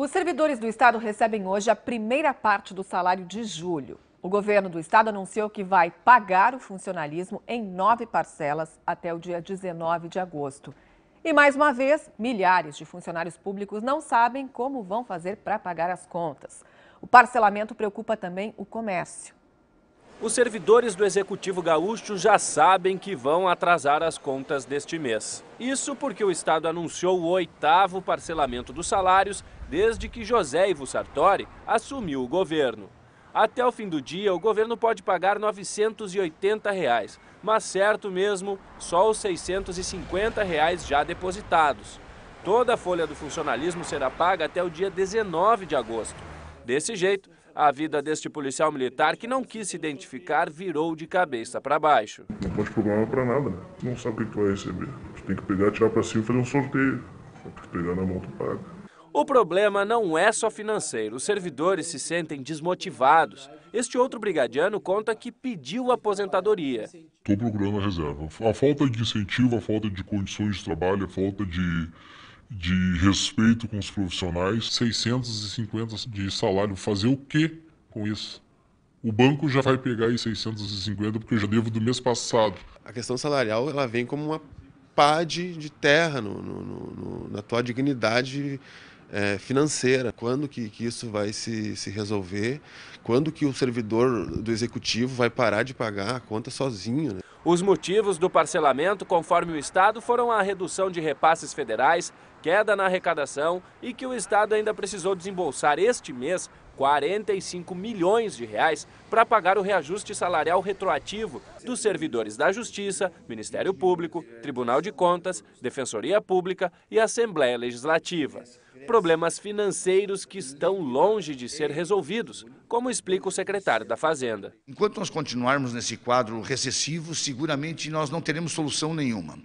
Os servidores do Estado recebem hoje a primeira parte do salário de julho. O governo do estado anunciou que vai pagar o funcionalismo em nove parcelas até o dia 19 de agosto. E mais uma vez, milhares de funcionários públicos não sabem como vão fazer para pagar as contas. O parcelamento preocupa também o comércio. Os servidores do Executivo Gaúcho já sabem que vão atrasar as contas deste mês. Isso porque o Estado anunciou o oitavo parcelamento dos salários desde que José Ivo Sartori assumiu o governo. Até o fim do dia, o governo pode pagar R$ 980, reais, mas certo mesmo, só os R$ 650 reais já depositados. Toda a folha do funcionalismo será paga até o dia 19 de agosto. Desse jeito, a vida deste policial militar que não quis se identificar virou de cabeça para baixo. Não pode programar para nada, né? Não sabe o que vai receber. tem que pegar, tirar para cima e fazer um sorteio. Tem que pegar na mão, tu paga. O problema não é só financeiro. Os servidores se sentem desmotivados. Este outro brigadiano conta que pediu aposentadoria. Estou procurando a reserva. A falta de incentivo, a falta de condições de trabalho, a falta de, de respeito com os profissionais. 650 de salário. Fazer o quê com isso? O banco já vai pegar aí 650 porque eu já devo do mês passado. A questão salarial ela vem como uma pá de, de terra no, no, no, na tua dignidade é, financeira. Quando que, que, isso vai se, se resolver? Quando que o servidor do executivo vai parar de pagar a conta sozinho? Né? Os motivos do parcelamento, conforme o Estado, foram a redução de repasses federais, queda na arrecadação e que o Estado ainda precisou desembolsar este mês 45 milhões de reais para pagar o reajuste salarial retroativo dos servidores da Justiça, Ministério Público, Tribunal de Contas, Defensoria Pública e Assembleia Legislativa problemas financeiros que estão longe de ser resolvidos, como explica o secretário da Fazenda. Enquanto nós continuarmos nesse quadro recessivo, seguramente nós não teremos solução nenhuma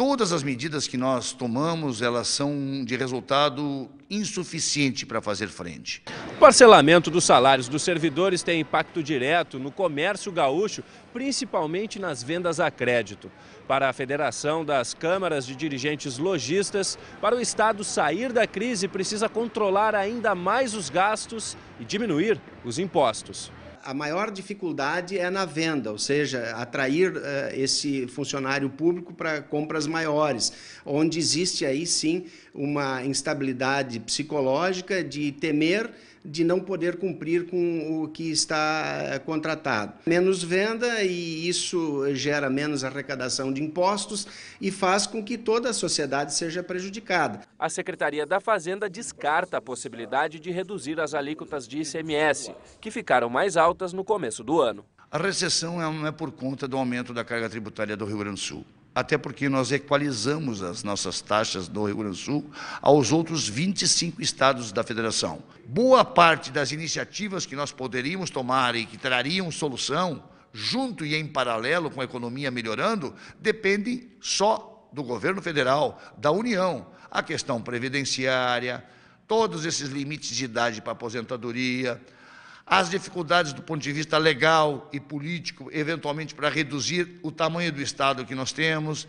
todas as medidas que nós tomamos, elas são de resultado insuficiente para fazer frente. O parcelamento dos salários dos servidores tem impacto direto no comércio gaúcho, principalmente nas vendas a crédito. Para a Federação das Câmaras de Dirigentes Logistas, para o Estado sair da crise, precisa controlar ainda mais os gastos e diminuir os impostos a maior dificuldade é na venda, ou seja, atrair uh, esse funcionário público para compras maiores, onde existe aí sim uma instabilidade psicológica de temer de não poder cumprir com o que está eh, contratado. Menos venda e isso gera menos arrecadação de impostos e faz com que toda a sociedade seja prejudicada. A Secretaria da Fazenda descarta a possibilidade de reduzir as alíquotas de ICMS, que ficaram mais altas no começo do ano. A recessão não é por conta do aumento da carga tributária do Rio Grande do Sul até porque nós equalizamos as nossas taxas no Rio Grande do Sul aos outros 25 estados da federação. Boa parte das iniciativas que nós poderíamos tomar e que trariam solução, junto e em paralelo com a economia melhorando, dependem só do governo federal, da União. A questão previdenciária, todos esses limites de idade para aposentadoria, as dificuldades do ponto de vista legal e político, eventualmente para reduzir o tamanho do Estado que nós temos,